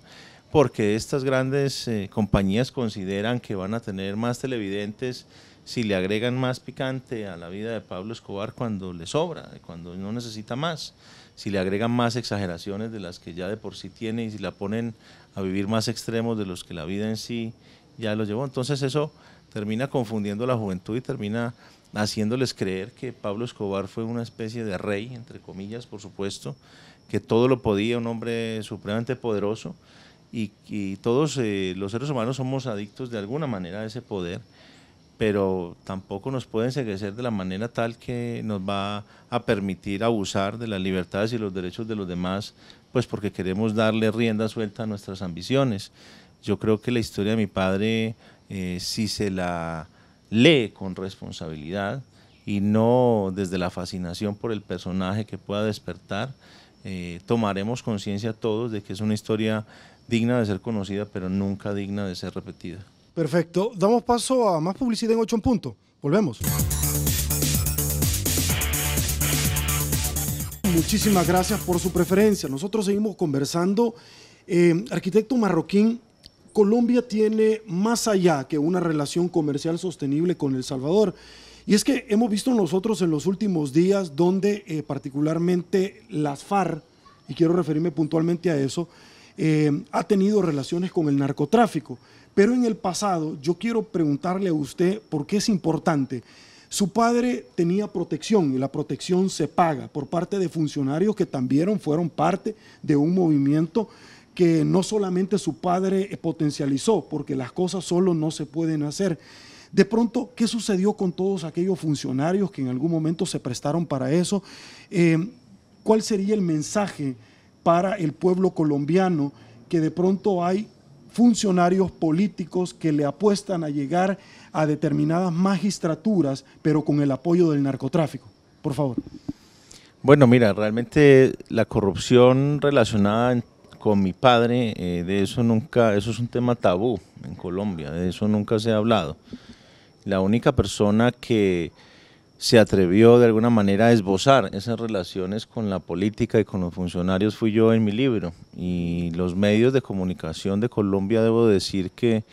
porque estas grandes eh, compañías consideran que van a tener más televidentes si le agregan más picante a la vida de Pablo Escobar cuando le sobra, cuando no necesita más, si le agregan más exageraciones de las que ya de por sí tiene y si la ponen a vivir más extremos de los que la vida en sí ya los llevó. Entonces eso termina confundiendo a la juventud y termina haciéndoles creer que Pablo Escobar fue una especie de rey, entre comillas, por supuesto, que todo lo podía, un hombre supremamente poderoso, y, todos eh, los seres humanos somos adictos de alguna manera a ese poder, pero tampoco nos puede enseguecer de la manera tal que nos va a permitir abusar de las libertades y los derechos de los demás, pues porque queremos darle rienda suelta a nuestras ambiciones. Yo creo que la historia de mi padre, eh, si se la lee con responsabilidad y no desde la fascinación por el personaje que pueda despertar, eh, tomaremos conciencia todos de que es una historia digna de ser conocida, pero nunca digna de ser repetida. Perfecto, damos paso a más publicidad en 8 en punto. Volvemos. Muchísimas gracias por su preferencia. Nosotros seguimos conversando. Eh, arquitecto marroquín, Colombia tiene más allá que una relación comercial sostenible con El Salvador. Y es que hemos visto nosotros en los últimos días donde eh, particularmente las FARC, y quiero referirme puntualmente a eso, eh, ha tenido relaciones con el narcotráfico. Pero en el pasado yo quiero preguntarle a usted por qué es importante. Su padre tenía protección y la protección se paga por parte de funcionarios que también fueron parte de un movimiento que no solamente su padre eh, potencializó, porque las cosas solo no se pueden hacer. De pronto, ¿qué sucedió con todos aquellos funcionarios que en algún momento se prestaron para eso? Eh, ¿Cuál sería el mensaje para el pueblo colombiano que de pronto hay funcionarios políticos que le apuestan a llegar a determinadas magistraturas, pero con el apoyo del narcotráfico? Por favor. Bueno, mira, realmente la corrupción relacionada en con mi padre, eh, de eso nunca, eso es un tema tabú en Colombia, de eso nunca se ha hablado. La única persona que se atrevió de alguna manera a esbozar esas relaciones con la política y con los funcionarios fui yo en mi libro. Y los medios de comunicación de Colombia, debo decir que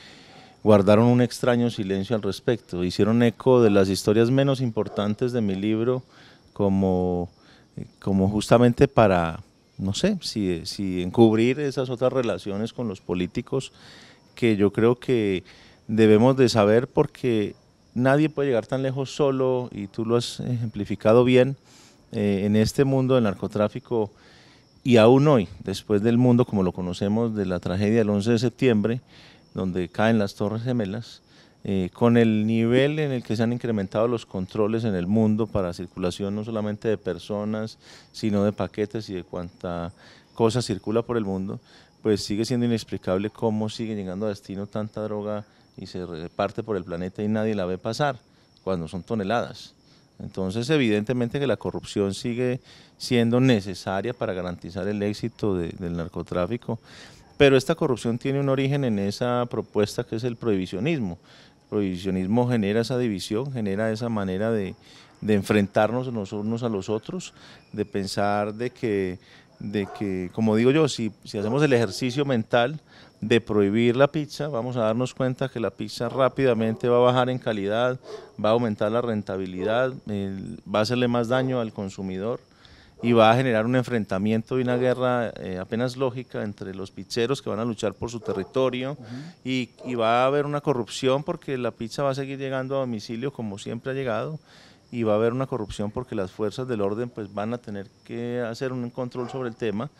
guardaron un extraño silencio al respecto. Hicieron eco de las historias menos importantes de mi libro como, eh, como justamente para no sé, si, encubrir esas otras relaciones con los políticos que yo creo que debemos de saber porque nadie puede llegar tan lejos solo y tú lo has ejemplificado bien eh, en este mundo del narcotráfico y aún hoy, después del mundo como lo conocemos de la tragedia del 11 de septiembre, donde caen las Torres Gemelas, eh, con el nivel en el que se han incrementado los controles en el mundo para circulación no solamente de personas, sino de paquetes y de cuánta cosa circula por el mundo, pues sigue siendo inexplicable cómo sigue llegando a destino tanta droga y se reparte por el planeta y nadie la ve pasar, cuando son toneladas. Entonces, evidentemente que la corrupción sigue siendo necesaria para garantizar el éxito del narcotráfico, pero esta corrupción tiene un origen en esa propuesta que es el prohibicionismo, prohibicionismo genera esa división, genera esa manera de, enfrentarnos los unos a los otros, de pensar de que, de que como digo yo, si, si hacemos el ejercicio mental de prohibir la pizza, vamos a darnos cuenta que la pizza rápidamente va a bajar en calidad, va a aumentar la rentabilidad, eh, va a hacerle más daño al consumidor y va a generar un enfrentamiento y una guerra eh, apenas lógica entre los picheros que van a luchar por su territorio y, va a haber una corrupción porque la pizza va a seguir llegando a domicilio como siempre ha llegado y va a haber una corrupción porque las fuerzas del orden pues van a tener que hacer un control sobre el tema,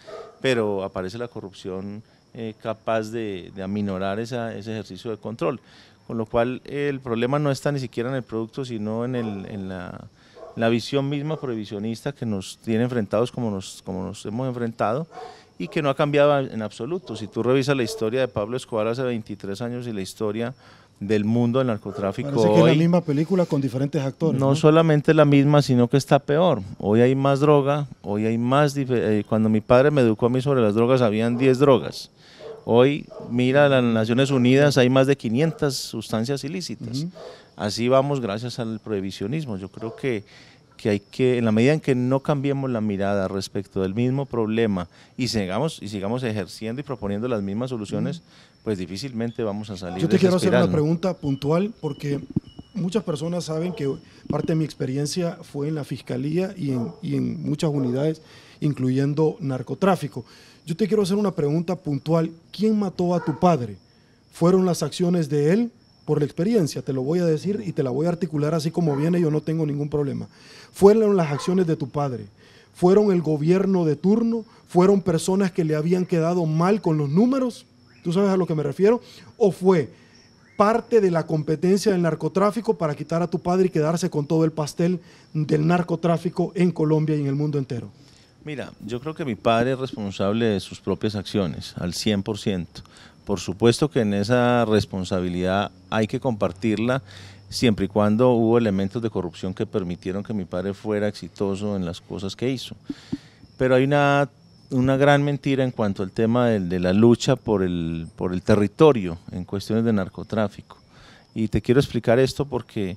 pero aparece la corrupción eh, capaz de, de aminorar ese ejercicio de control. Con lo cual el problema no está ni siquiera en el producto, sino en, el, en la la visión misma prohibicionista que nos tiene enfrentados como nos, como nos hemos enfrentado y que no ha cambiado en absoluto. Si tú revisas la historia de Pablo Escobar hace 23 años y la historia del mundo del narcotráfico Parece que es la misma película con diferentes actores. No, solamente la misma, sino que está peor. Hoy hay más droga, hoy hay más... Eh, cuando mi padre me educó a mí sobre las drogas, habían 10 drogas. Hoy, mira, las Naciones Unidas hay más de 500 sustancias ilícitas. Así vamos gracias al prohibicionismo. Yo creo que, que hay que, en la medida en que no cambiemos la mirada respecto del mismo problema y sigamos, y sigamos ejerciendo y proponiendo las mismas soluciones, pues difícilmente vamos a salir. Yo te quiero hacer una pregunta puntual porque muchas personas saben que parte de mi experiencia fue en la fiscalía y en, y en muchas unidades, incluyendo narcotráfico. Yo te quiero hacer una pregunta puntual. ¿Quién mató a tu padre? ¿Fueron las acciones de él? Por la experiencia, te lo voy a decir y te la voy a articular así como viene, yo no tengo ningún problema. Fueron las acciones de tu padre, fueron el gobierno de turno, fueron personas que le habían quedado mal con los números, tú sabes a lo que me refiero, o fue parte de la competencia del narcotráfico para quitar a tu padre y quedarse con todo el pastel del narcotráfico en Colombia y en el mundo entero. Mira, yo creo que mi padre es responsable de sus propias acciones, al 100%. Por supuesto que en esa responsabilidad hay que compartirla siempre y cuando hubo elementos de corrupción que permitieron que mi padre fuera exitoso en las cosas que hizo. Pero hay una, gran mentira en cuanto al tema de, de, la lucha por el, por el territorio en cuestiones de narcotráfico. Y te quiero explicar esto porque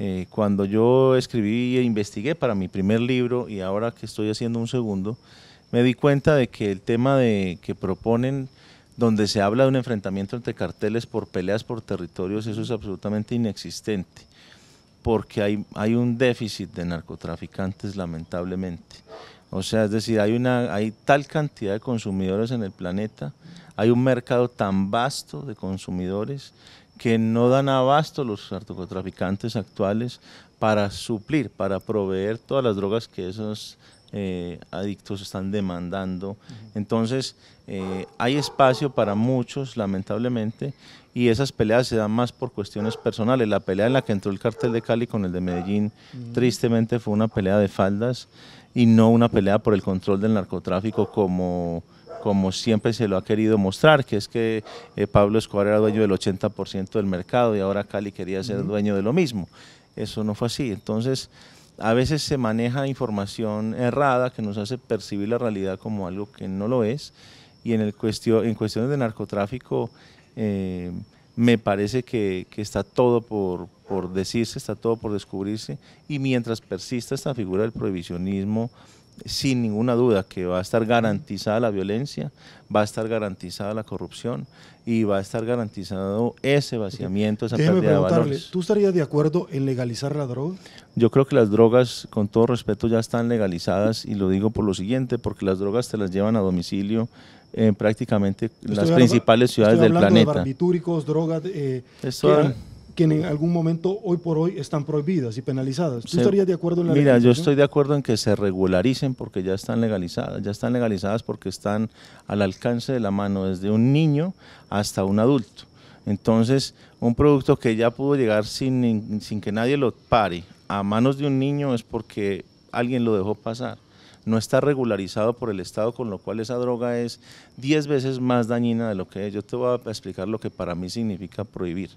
eh, cuando yo escribí e investigué para mi primer libro y ahora que estoy haciendo un segundo, me di cuenta de que el tema que proponen, donde se habla de un enfrentamiento entre carteles por peleas por territorios, eso es absolutamente inexistente, porque hay, un déficit de narcotraficantes lamentablemente. O sea, es decir, hay, hay tal cantidad de consumidores en el planeta, hay un mercado tan vasto de consumidores que no dan abasto los narcotraficantes actuales para suplir, para proveer todas las drogas que esos eh, adictos están demandando. Entonces, eh, hay espacio para muchos, lamentablemente, y esas peleas se dan más por cuestiones personales. La pelea en la que entró el cartel de Cali con el de Medellín, tristemente, fue una pelea de faldas y no una pelea por el control del narcotráfico como como siempre se lo ha querido mostrar, que es que eh, Pablo Escobar era dueño del 80% del mercado y ahora Cali quería ser dueño de lo mismo. Eso no fue así. Entonces, a veces se maneja información errada que nos hace percibir la realidad como algo que no lo es. Y en, el en cuestiones de narcotráfico, eh, me parece que, que está todo por, por, decirse, está todo por descubrirse, y mientras persista esta figura del prohibicionismo, sin ninguna duda que va a estar garantizada la violencia, va a estar garantizada la corrupción y va a estar garantizado ese vaciamiento, esa pérdida de valores. ¿Tú estarías de acuerdo en legalizar la droga? Yo creo que las drogas, con todo respeto, ya están legalizadas y lo digo por lo siguiente, porque las drogas te las llevan a domicilio en prácticamente las principales ciudades del planeta. De barbitúricos, drogas. Eh, que en algún momento hoy por hoy están prohibidas y penalizadas. ¿Tú estarías de acuerdo en la Mira, yo estoy de acuerdo en que se regularicen porque ya están legalizadas, ya están legalizadas porque están al alcance de la mano desde un niño hasta un adulto. Entonces, un producto que ya pudo llegar sin, sin que nadie lo pare a manos de un niño es porque alguien lo dejó pasar no está regularizado por el Estado, con lo cual esa droga es 10 veces más dañina de lo que es. Yo te voy a explicar lo que para mí significa prohibir.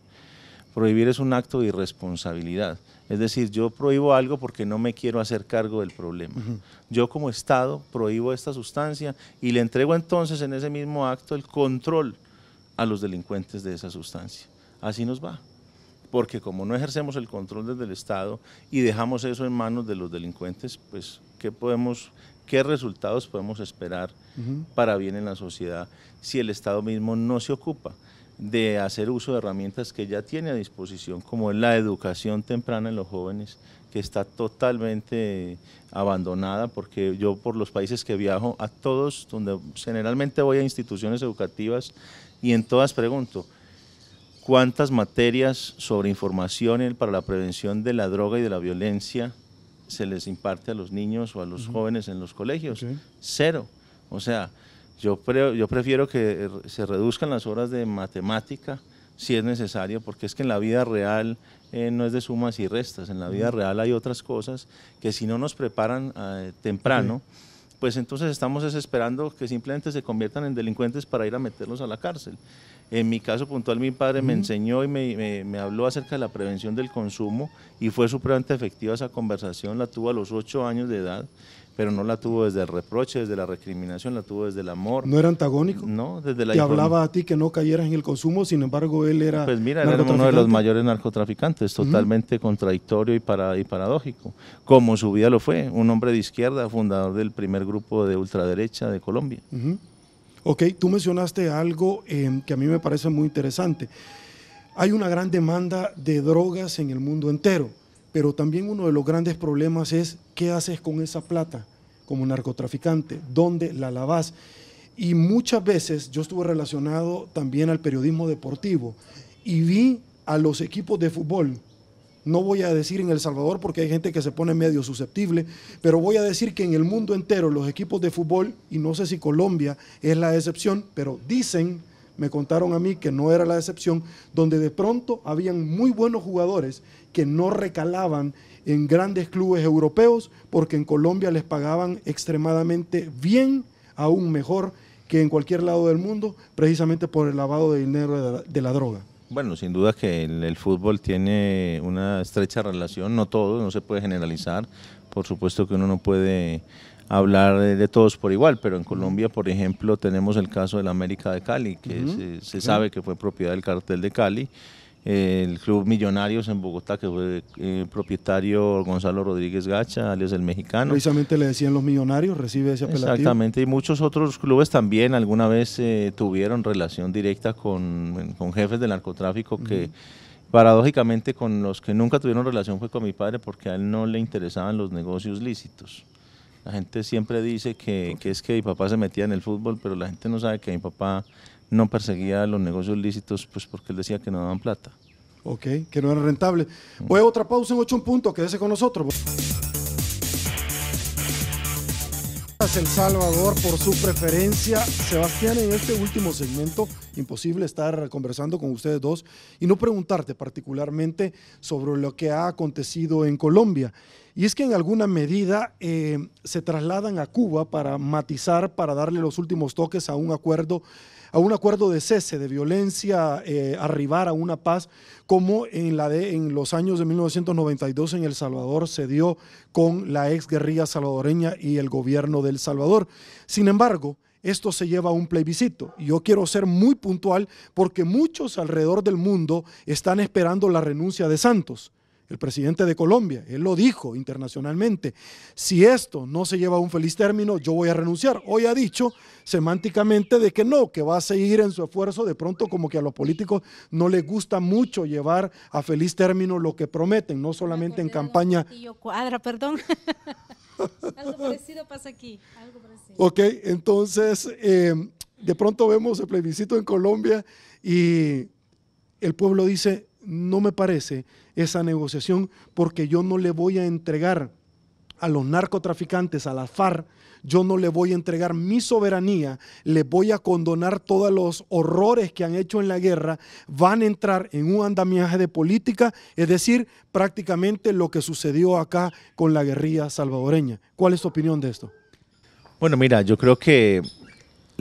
Prohibir es un acto de irresponsabilidad. Es decir, yo prohíbo algo porque no me quiero hacer cargo del problema. Yo como Estado prohíbo esta sustancia y le entrego entonces en ese mismo acto el control a los delincuentes de esa sustancia. Así nos va. Porque como no ejercemos el control desde el Estado y dejamos eso en manos de los delincuentes, pues ¿qué podemos qué resultados podemos esperar para bien en la sociedad si el Estado mismo no se ocupa? de hacer uso de herramientas que ya tiene a disposición, como es la educación temprana en los jóvenes, que está totalmente abandonada, porque yo por los países que viajo, a todos, donde generalmente voy a instituciones educativas, y en todas pregunto, ¿cuántas materias sobre información para la prevención de la droga y de la violencia se les imparte a los niños o a los jóvenes en los colegios? Cero. O sea, yo, prefiero que se reduzcan las horas de matemática si es necesario, porque es que en la vida real eh, no es de sumas y restas, en la vida real hay otras cosas que si no nos preparan ah, temprano, pues entonces estamos esperando que simplemente se conviertan en delincuentes para ir a meterlos a la cárcel. En mi caso puntual, mi padre me enseñó y me, habló acerca de la prevención del consumo y fue supremamente efectiva esa conversación, la tuvo a los ocho años de edad pero no la tuvo desde el reproche, desde la recriminación, la tuvo desde el amor. ¿No era antagónico? No, desde la... Te hablaba a ti que no cayeras en el consumo, sin embargo él era... Pues mira, era uno de los mayores narcotraficantes, totalmente contradictorio y, para, y paradójico, como su vida lo fue, un hombre de izquierda, fundador del primer grupo de ultraderecha de Colombia. Ok, tú mencionaste algo em, que a mí me parece muy interesante. Hay una gran demanda de drogas en el mundo entero pero también uno de los grandes problemas es qué haces con esa plata como narcotraficante, dónde la lavas. Y muchas veces yo estuve relacionado también al periodismo deportivo y vi a los equipos de fútbol no voy a decir en El Salvador porque hay gente que se pone medio susceptible, pero voy a decir que en el mundo entero los equipos de fútbol, y no sé si Colombia es la excepción, pero dicen me contaron a mí que no era la excepción, donde de pronto habían muy buenos jugadores que no recalaban en grandes clubes europeos porque en Colombia les pagaban extremadamente bien, aún mejor que en cualquier lado del mundo, precisamente por el lavado de dinero de la, droga. Bueno, sin duda que el, fútbol tiene una estrecha relación, no todo, no se puede generalizar. Por supuesto que uno no puede hablar de todos por igual, pero en Colombia, por ejemplo, tenemos el caso del América de Cali, que se, sabe que fue propiedad del cartel de Cali. el Club Millonarios en Bogotá, que fue eh, propietario Gonzalo Rodríguez Gacha, alias el mexicano. Precisamente le decían los millonarios, recibe ese apelativo. Exactamente, y muchos otros clubes también alguna vez eh, tuvieron relación directa con, jefes del narcotráfico que paradójicamente con los que nunca tuvieron relación fue con mi padre porque a él no le interesaban los negocios lícitos. La gente siempre dice que, es que mi papá se metía en el fútbol, pero la gente no sabe que mi papá no perseguía los negocios lícitos pues porque él decía que no daban plata. Ok, que no era rentable. Voy a otra pausa en ocho en punto, quédese con nosotros. El Salvador por su preferencia. Sebastián, en este último segmento, imposible estar conversando con ustedes dos y no preguntarte particularmente sobre lo que ha acontecido en Colombia. Y es que en alguna medida eh, se trasladan a Cuba para matizar, para darle los últimos toques a un acuerdo, a un acuerdo de cese de violencia, eh, arribar a una paz, como en, de, los años de 1992 en El Salvador se dio con la ex guerrilla salvadoreña y el gobierno El Salvador. Sin embargo, esto se lleva a un plebiscito. yo quiero ser muy puntual porque muchos alrededor del mundo están esperando la renuncia de Santos el presidente de Colombia, él lo dijo internacionalmente, si esto no se lleva a un feliz término, yo voy a renunciar. Hoy ha dicho semánticamente de que no, que va a seguir en su esfuerzo, de pronto como que a los políticos no les gusta mucho llevar a feliz término lo que prometen, no solamente en campaña. Cuadra, perdón. [LAUGHS] algo parecido pasa aquí. Ok, entonces eh, de pronto vemos el plebiscito en Colombia y el pueblo dice, no me parece esa negociación porque yo no le voy a entregar a los narcotraficantes, a la FARC, yo no le voy a entregar mi soberanía, le voy a condonar todos los horrores que han hecho en la guerra, van a entrar en un andamiaje de política, es decir, prácticamente lo que sucedió acá con la guerrilla salvadoreña. ¿Cuál es tu opinión de esto? Bueno, mira, yo creo que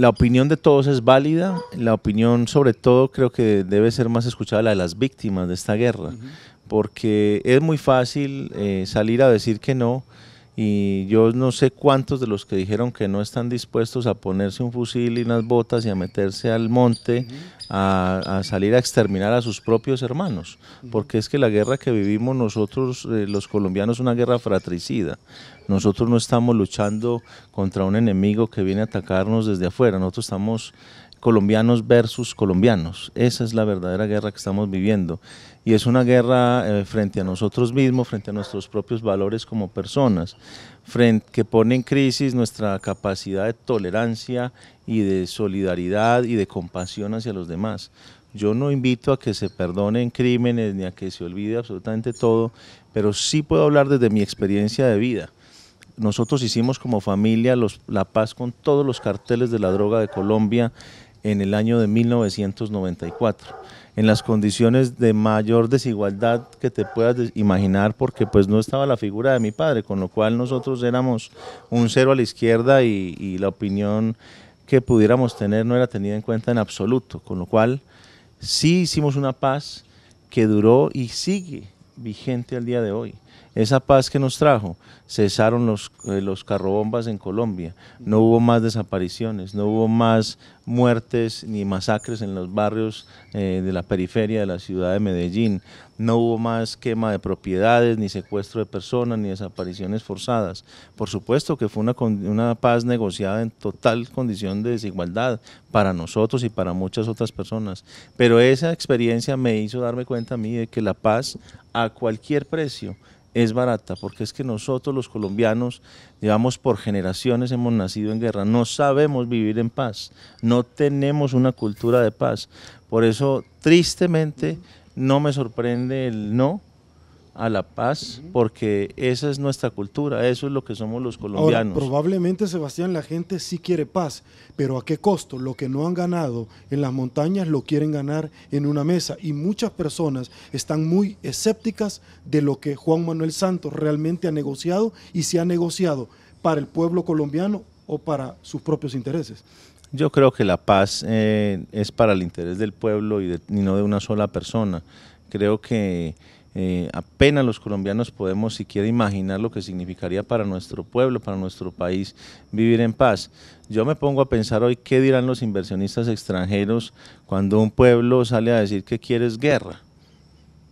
la opinión de todos es válida. La opinión, sobre todo, creo que debe ser más escuchada la de las víctimas de esta guerra, porque es muy fácil eh, salir a decir que no y yo no sé cuántos de los que dijeron que no están dispuestos a ponerse un fusil y unas botas y a meterse al monte, a, salir a exterminar a sus propios hermanos, porque es que la guerra que vivimos nosotros eh, los colombianos es una guerra fratricida. Nosotros no estamos luchando contra un enemigo que viene a atacarnos desde afuera, nosotros estamos colombianos versus colombianos. Esa es la verdadera guerra que estamos viviendo y es una guerra eh, frente a nosotros mismos, frente a nuestros propios valores como personas, que pone en crisis nuestra capacidad de tolerancia y de solidaridad y de compasión hacia los demás. Yo no invito a que se perdonen crímenes ni a que se olvide absolutamente todo, pero sí puedo hablar desde mi experiencia de vida nosotros hicimos como familia la paz con todos los carteles de la droga de Colombia en el año de 1994 en las condiciones de mayor desigualdad que te puedas imaginar, porque pues no estaba la figura de mi padre, con lo cual nosotros éramos un cero a la izquierda y, y la opinión que pudiéramos tener no era tenida en cuenta en absoluto, con lo cual sí hicimos una paz que duró y sigue vigente al día de hoy esa paz que nos trajo, cesaron los, eh, los carrobombas en Colombia, no hubo más desapariciones, no hubo más muertes ni masacres en los barrios eh, de la periferia de la ciudad de Medellín, no hubo más quema de propiedades, ni secuestro de personas, ni desapariciones forzadas. Por supuesto que fue una, una paz negociada en total condición de desigualdad para nosotros y para muchas otras personas, pero esa experiencia me hizo darme cuenta a mí de que la paz a cualquier precio es barata, porque es que nosotros los colombianos llevamos por generaciones, hemos nacido en guerra, no sabemos vivir en paz, no tenemos una cultura de paz. Por eso, tristemente, no me sorprende el no, a la paz, porque esa es nuestra cultura, eso es lo que somos los colombianos. probablemente, Sebastián, la gente sí quiere paz, pero ¿a qué costo? Lo que no han ganado en las montañas lo quieren ganar en una mesa y muchas personas están muy escépticas de lo que Juan Manuel Santos realmente ha negociado y si ha negociado para el pueblo colombiano o para sus propios intereses. Yo creo que la paz eh, es para el interés del pueblo y no de una sola persona. Creo que eh, apenas los colombianos podemos siquiera imaginar lo que significaría para nuestro pueblo, para nuestro país vivir en paz. Yo me pongo a pensar hoy qué dirán los inversionistas extranjeros cuando un pueblo sale a decir que quieres guerra.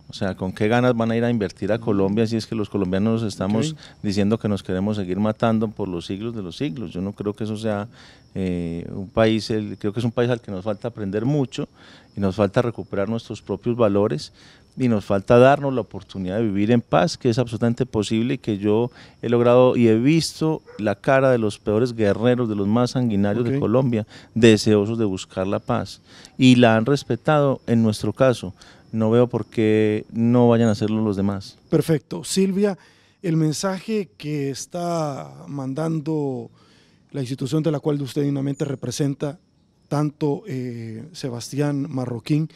O sea, ¿con qué ganas van a ir a invertir a Colombia si es que los colombianos estamos diciendo que nos queremos seguir matando por los siglos de los siglos? Yo no creo que eso sea eh, un país, creo que es un país al que nos falta aprender mucho y nos falta recuperar nuestros propios valores, y nos falta darnos la oportunidad de vivir en paz, que es absolutamente posible y que yo he logrado y he visto la cara de los peores guerreros, de los más sanguinarios de Colombia, deseosos de buscar la paz. Y la han respetado en nuestro caso. No veo por qué no vayan a hacerlo los demás. Perfecto. Silvia, el mensaje que está mandando la institución de la cual usted dignamente representa, tanto eh, Sebastián Marroquín,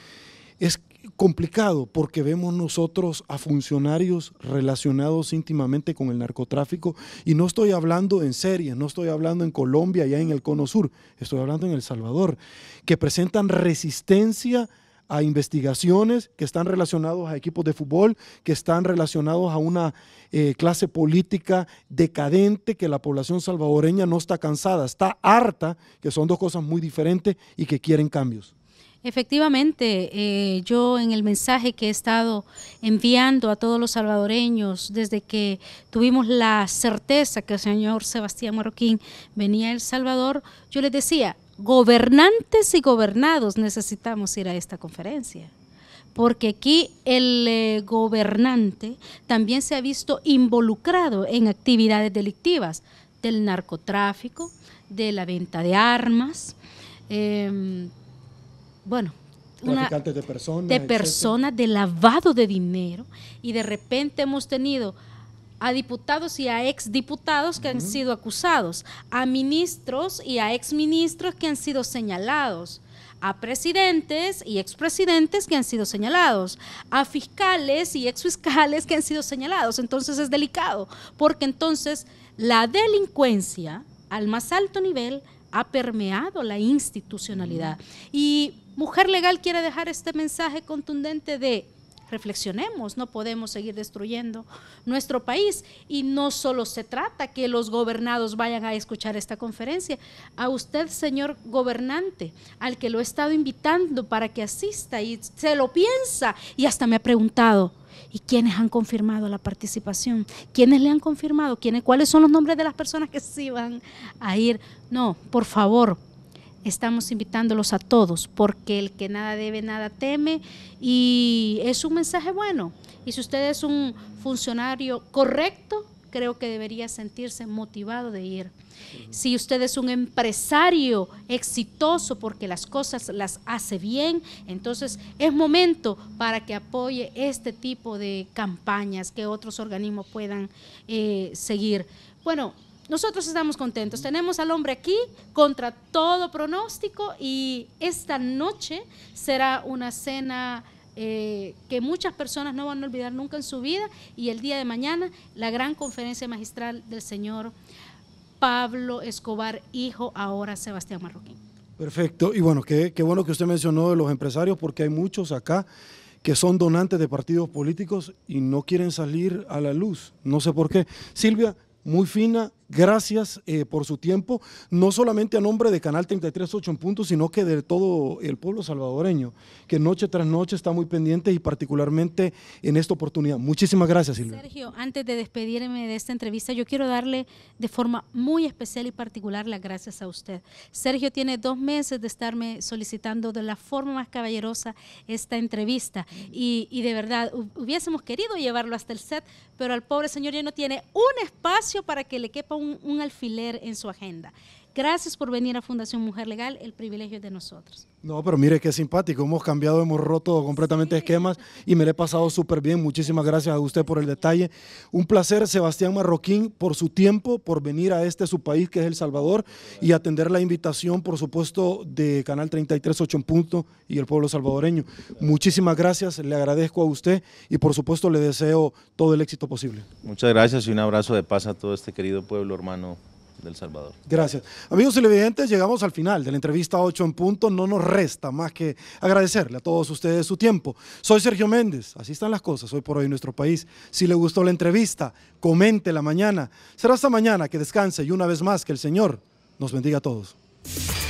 es complicado porque vemos nosotros a funcionarios relacionados íntimamente con el narcotráfico y no estoy hablando en serie, no estoy hablando en Colombia, ya en el Cono Sur, estoy hablando en El Salvador, que presentan resistencia a investigaciones que están relacionados a equipos de fútbol, que están relacionados a una eh, clase política decadente que la población salvadoreña no está cansada, está harta, que son dos cosas muy diferentes y que quieren cambios. Efectivamente, eh, yo en el mensaje que he estado enviando a todos los salvadoreños desde que tuvimos la certeza que el señor Sebastián Marroquín venía a El Salvador, yo les decía, gobernantes y gobernados necesitamos ir a esta conferencia porque aquí el eh, gobernante también se ha visto involucrado en actividades delictivas del narcotráfico, de la venta de armas, eh, bueno, una, de personas. De personas, de lavado de dinero. Y de repente hemos tenido a diputados y a exdiputados que han sido acusados, a ministros y a exministros que han sido señalados, a presidentes y expresidentes que han sido señalados, a fiscales y exfiscales que han sido señalados. Entonces es delicado, porque entonces la delincuencia al más alto nivel ha permeado la institucionalidad. Y Mujer Legal quiere dejar este mensaje contundente de reflexionemos, no podemos seguir destruyendo nuestro país. Y no solo se trata que los gobernados vayan a escuchar esta conferencia, a usted, señor gobernante, al que lo he estado invitando para que asista y se lo piensa y hasta me ha preguntado. ¿Y quiénes han confirmado la participación? ¿Quiénes le han confirmado? ¿Quiénes, ¿Cuáles son los nombres de las personas que se van a ir? No, por favor, estamos invitándolos a todos, porque el que nada debe, nada teme, y es un mensaje bueno. Y si usted es un funcionario correcto, creo que debería sentirse motivado de ir. Si usted es un empresario exitoso porque las cosas las hace bien, entonces es momento para que apoye este tipo de campañas que otros organismos puedan eh, seguir. Bueno, nosotros estamos contentos. Tenemos al hombre aquí contra todo pronóstico y esta noche será una cena eh, que muchas personas no van a olvidar nunca en su vida y el día de mañana la gran conferencia magistral del señor Pablo Escobar, hijo ahora Sebastián Marroquín. Perfecto, y bueno, qué, qué bueno que usted mencionó de los empresarios porque hay muchos acá que son donantes de partidos políticos y no quieren salir a la luz, no sé por qué. Silvia, muy fina, Gracias eh, por su tiempo, no solamente a nombre de Canal 338 en punto, sino que de todo el pueblo salvadoreño, que noche tras noche está muy pendiente y particularmente en esta oportunidad. Muchísimas gracias, Silvia. Sergio, antes de despedirme de esta entrevista, yo quiero darle de forma muy especial y particular las gracias a usted. Sergio tiene dos meses de estarme solicitando de la forma más caballerosa esta entrevista y, y de verdad hubiésemos querido llevarlo hasta el set, pero al pobre señor ya no tiene un espacio para que le quepa un un, alfiler en su agenda. Gracias por venir a Fundación Mujer Legal, el privilegio es de nosotros. No, pero mire qué simpático, hemos cambiado, hemos roto completamente esquemas y me lo he pasado súper bien. Muchísimas gracias a usted por el detalle. Un placer, Sebastián Marroquín, por su tiempo, por venir a este su país que es El Salvador y atender la invitación, por supuesto, de Canal 33 en punto y el pueblo salvadoreño. Muchísimas gracias, le agradezco a usted y por supuesto le deseo todo el éxito posible. Muchas gracias y un abrazo de paz a todo este querido pueblo hermano Salvador. Gracias. Amigos televidentes, llegamos al final de la entrevista 8 en punto. No nos resta más que agradecerle a todos ustedes su tiempo. Soy Sergio Méndez. Así están las cosas hoy por hoy en nuestro país. Si le gustó la entrevista, comente la mañana. Será hasta mañana que descanse y una vez más que el Señor nos bendiga a todos.